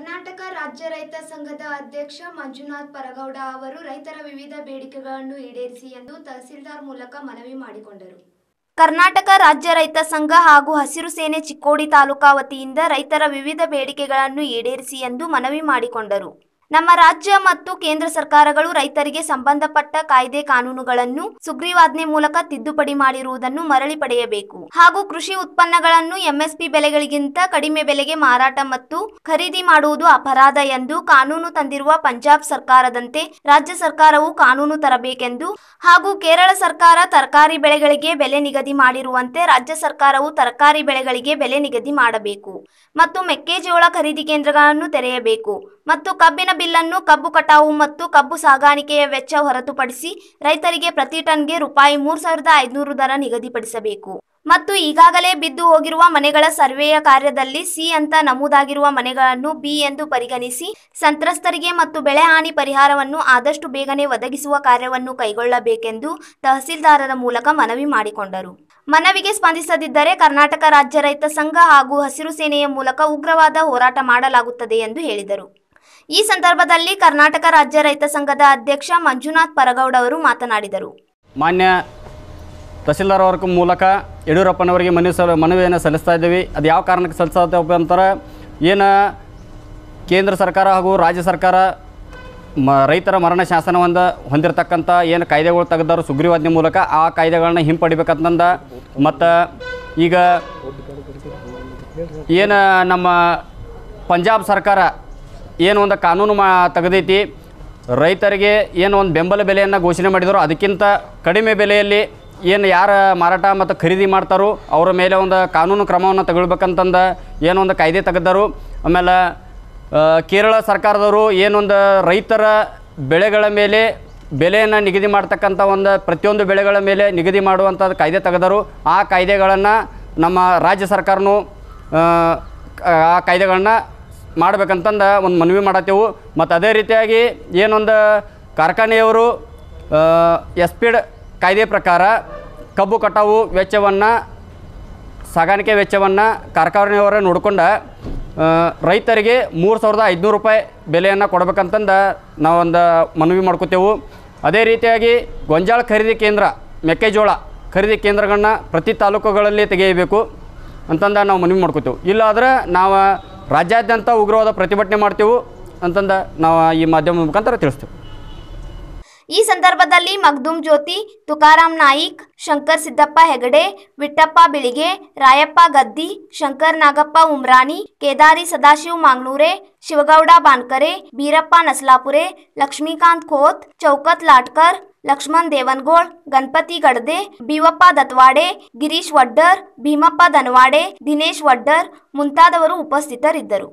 ಕರ್ನಾಟಕ ರಾಜ್ಯ ರೈತ ಸಂಘದ ಅಧ್ಯಕ್ಷ ಮಂಜುನಾಥ್ ಪರಗೌಡ ಅವರು ರೈತರ ವಿವಿಧ ಬೇಡಿಕೆಗಳನ್ನು ಈಡೇರಿಸಿ ಎಂದು ತಹಸೀಲ್ದಾರ್ ಮೂಲಕ ಮನವಿ ಮಾಡಿಕೊಂಡರು ಕರ್ನಾಟಕ ರಾಜ್ಯ ರೈತ ಸಂಘ ಹಾಗೂ ಹಸಿರು ಸೇನೆ ಚಿಕ್ಕೋಡಿ ತಾಲೂಕಾ ವತಿಯಿಂದ ರೈತರ ವಿವಿಧ ಬೇಡಿಕೆಗಳನ್ನು ಈಡೇರಿಸಿ ಎಂದು ಮನವಿ ಮಾಡಿಕೊಂಡರು ನಮ್ಮ ರಾಜ್ಯ ಮತ್ತು ಕೇಂದ್ರ ಸರ್ಕಾರಗಳು ರೈತರಿಗೆ ಸಂಬಂಧಪಟ್ಟ ಕಾಯ್ದೆ ಕಾನೂನುಗಳನ್ನು ಸುಗ್ರೀವಾಜ್ಞೆ ಮೂಲಕ ತಿದ್ದುಪಡಿ ಮಾಡಿರುವುದನ್ನು ಮರಳಿ ಪಡೆಯಬೇಕು ಹಾಗೂ ಕೃಷಿ ಉತ್ಪನ್ನಗಳನ್ನು ಎಂಎಸ್ಪಿ ಬೆಲೆಗಳಿಗಿಂತ ಕಡಿಮೆ ಬೆಲೆಗೆ ಮಾರಾಟ ಮತ್ತು ಖರೀದಿ ಮಾಡುವುದು ಅಪರಾಧ ಎಂದು ಕಾನೂನು ತಂದಿರುವ ಪಂಜಾಬ್ ಸರ್ಕಾರದಂತೆ ರಾಜ್ಯ ಸರ್ಕಾರವು ಕಾನೂನು ತರಬೇಕೆಂದು ಹಾಗೂ ಕೇರಳ ಸರ್ಕಾರ ತರಕಾರಿ ಬೆಳೆಗಳಿಗೆ ಬೆಲೆ ನಿಗದಿ ಮಾಡಿರುವಂತೆ ರಾಜ್ಯ ಸರ್ಕಾರವು ತರಕಾರಿ ಬೆಳೆಗಳಿಗೆ ಬೆಲೆ ನಿಗದಿ ಮಾಡಬೇಕು ಮತ್ತು ಮೆಕ್ಕೆಜೋಳ ಖರೀದಿ ಕೇಂದ್ರಗಳನ್ನು ತೆರೆಯಬೇಕು ಮತ್ತು ಕಬ್ಬಿನ ಬಿಲ್ಲನ್ನು ಕಬ್ಬು ಕಟಾವು ಮತ್ತು ಕಬ್ಬು ಸಾಗಾಣಿಕೆಯ ವೆಚ್ಚ ಹೊರತುಪಡಿಸಿ ರೈತರಿಗೆ ಪ್ರತಿ ಟನ್ಗೆ ರೂಪಾಯಿ ಮೂರು ಸಾವಿರದ ಐದುನೂರು ದರ ನಿಗದಿಪಡಿಸಬೇಕು ಮತ್ತು ಈಗಾಗಲೇ ಬಿದ್ದು ಹೋಗಿರುವ ಮನೆಗಳ ಸರ್ವೆಯ ಕಾರ್ಯದಲ್ಲಿ ಸಿ ಅಂತ ನಮೂದಾಗಿರುವ ಮನೆಗಳನ್ನು ಬಿ ಎಂದು ಪರಿಗಣಿಸಿ ಸಂತ್ರಸ್ತರಿಗೆ ಮತ್ತು ಬೆಳೆ ಹಾನಿ ಪರಿಹಾರವನ್ನು ಆದಷ್ಟು ಬೇಗನೆ ಒದಗಿಸುವ ಕಾರ್ಯವನ್ನು ಕೈಗೊಳ್ಳಬೇಕೆಂದು ತಹಸೀಲ್ದಾರರ ಮೂಲಕ ಮನವಿ ಮಾಡಿಕೊಂಡರು ಮನವಿಗೆ ಸ್ಪಂದಿಸದಿದ್ದರೆ ಕರ್ನಾಟಕ ರಾಜ್ಯ ರೈತ ಸಂಘ ಹಾಗೂ ಹಸಿರು ಸೇನೆಯ ಮೂಲಕ ಉಗ್ರವಾದ ಹೋರಾಟ ಮಾಡಲಾಗುತ್ತದೆ ಎಂದು ಹೇಳಿದರು ಈ ಸಂದರ್ಭದಲ್ಲಿ ಕರ್ನಾಟಕ ರಾಜ್ಯ ರೈತ ಸಂಘದ ಅಧ್ಯಕ್ಷ ಮಂಜುನಾಥ್ ಪರಗೌಡ ಅವರು ಮಾತನಾಡಿದರು ಮಾನ್ಯ ತಹಸೀಲ್ದಾರ್ ಅವರ ಮೂಲಕ ಯಡಿಯೂರಪ್ಪನವರಿಗೆ ಮನವಿ ಸಲ ಮನವಿಯನ್ನು ಸಲ್ಲಿಸ್ತಾ ಇದ್ದೀವಿ ಅದು ಯಾವ ಕಾರಣಕ್ಕೆ ಸಲ್ಲಿಸುತ್ತೇವೆ ಅಂತಾರೆ ಏನು ಕೇಂದ್ರ ಸರ್ಕಾರ ಹಾಗೂ ರಾಜ್ಯ ಸರ್ಕಾರ ಮ ರೈತರ ಮರಣ ಶಾಸನವನ್ನು ಹೊಂದಿರತಕ್ಕಂಥ ಏನು ಕಾಯ್ದೆಗಳು ತೆಗೆದಾರು ಸುಗ್ರೀವಾಜ್ಞೆ ಮೂಲಕ ಆ ಕಾಯ್ದೆಗಳನ್ನ ಹಿಂಪಡಿಬೇಕಂತಂದ ಮತ್ತು ಈಗ ಏನು ನಮ್ಮ ಪಂಜಾಬ್ ಸರ್ಕಾರ ಏನು ಒಂದು ಕಾನೂನು ಮಾ ತೆಗೆದೈತಿ ರೈತರಿಗೆ ಏನು ಒಂದು ಬೆಂಬಲ ಬೆಲೆಯನ್ನು ಘೋಷಣೆ ಮಾಡಿದರು ಅದಕ್ಕಿಂತ ಕಡಿಮೆ ಬೆಲೆಯಲ್ಲಿ ಏನು ಯಾರು ಮಾರಾಟ ಮತ್ತು ಖರೀದಿ ಮಾಡ್ತಾರೋ ಅವರ ಮೇಲೆ ಒಂದು ಕಾನೂನು ಕ್ರಮವನ್ನು ತಗೊಳ್ಬೇಕಂತಂದು ಏನೊಂದು ಕಾಯ್ದೆ ತೆಗೆದರು ಆಮೇಲೆ ಕೇರಳ ಸರ್ಕಾರದವರು ಏನೊಂದು ರೈತರ ಬೆಳೆಗಳ ಮೇಲೆ ಬೆಲೆಯನ್ನು ನಿಗದಿ ಮಾಡ್ತಕ್ಕಂಥ ಒಂದು ಪ್ರತಿಯೊಂದು ಬೆಳೆಗಳ ಮೇಲೆ ನಿಗದಿ ಮಾಡುವಂಥ ಕಾಯ್ದೆ ತೆಗೆದರು ಆ ಕಾಯ್ದೆಗಳನ್ನು ನಮ್ಮ ರಾಜ್ಯ ಸರ್ಕಾರನೂ ಆ ಕಾಯ್ದೆಗಳನ್ನ ಮಾಡ್ಬೇಕಂತಂದು ಒಂದು ಮನವಿ ಮಾಡತ್ತೇವು ಮತ್ತು ಅದೇ ರೀತಿಯಾಗಿ ಏನೊಂದು ಕಾರ್ಖಾನೆಯವರು ಪಿಡ್ ಕಾಯ್ದೆ ಪ್ರಕಾರ ಕಬ್ಬು ಕಟಾವು ವೆಚ್ಚವನ್ನು ಸಾಗಾಣಿಕೆ ವೆಚ್ಚವನ್ನು ಕಾರ್ಖಾನೆಯವರೇ ನೋಡಿಕೊಂಡ ರೈತರಿಗೆ ಮೂರು ಸಾವಿರದ ಐದುನೂರು ರೂಪಾಯಿ ಬೆಲೆಯನ್ನು ಕೊಡ್ಬೇಕಂತಂದು ನಾವೊಂದು ಮನವಿ ಮಾಡ್ಕೋತೇವೆ ಅದೇ ರೀತಿಯಾಗಿ ಗೊಂಜಾಳ ಖರೀದಿ ಕೇಂದ್ರ ಮೆಕ್ಕೆಜೋಳ ಖರೀದಿ ಕೇಂದ್ರಗಳನ್ನ ಪ್ರತಿ ತಾಲೂಕುಗಳಲ್ಲಿ ತೆಗೆಯಬೇಕು ಅಂತಂದು ನಾವು ಮನವಿ ಮಾಡ್ಕೋತೇವೆ ಇಲ್ಲಾದ್ರೆ ನಾವು ರಾಜ್ಯಾದ್ಯಂತ ಉಗ್ರವಾದ ಪ್ರತಿಭಟನೆ ಮಾಡ್ತೇವೆ ಅಂತಂದ ನಾವು ಈ ಮಾಧ್ಯಮ ಮುಖಾಂತರ ತಿಳಿಸ್ತೇವೆ ಈ ಸಂದರ್ಭದಲ್ಲಿ ಮಗ್ದುಮ್ ಜ್ಯೋತಿ ತುಕಾರಾಮ್ ನಾಯಿಕ್ ಶಂಕರ್ ಸಿದ್ದಪ್ಪ ಹೆಗಡೆ ವಿಟ್ಟಪ್ಪ ಬಿಳಿಗೆ ರಾಯಪ್ಪ ಗದ್ದಿ ಶಂಕರ್ ನಾಗಪ್ಪ ಉಮ್ರಾಣಿ ಕೇದಾರಿ ಸದಾಶಿವ್ ಮಾಂಗ್ನೂರೆ ಶಿವಗೌಡ ಬಾನ್ಕರೆ ಬೀರಪ್ಪ ನಸಲಾಪುರೆ ಲಕ್ಷ್ಮೀಕಾಂತ್ ಖೋತ್ ಚೌಕತ್ ಲಾಟ್ಕರ್ ಲಕ್ಷ್ಮಣ್ ದೇವನ್ಗೋಳ್ ಗಣಪತಿ ಗಡ್ದೆ ಬಿವಪ್ಪ ದತ್ವಾಡೆ ಗಿರೀಶ್ ವಡ್ಡರ್ ಭೀಮಪ್ಪ ದನ್ವಾಡೆ ದಿನೇಶ್ ವಡ್ಡರ್ ಮುಂತಾದವರು ಉಪಸ್ಥಿತರಿದ್ದರು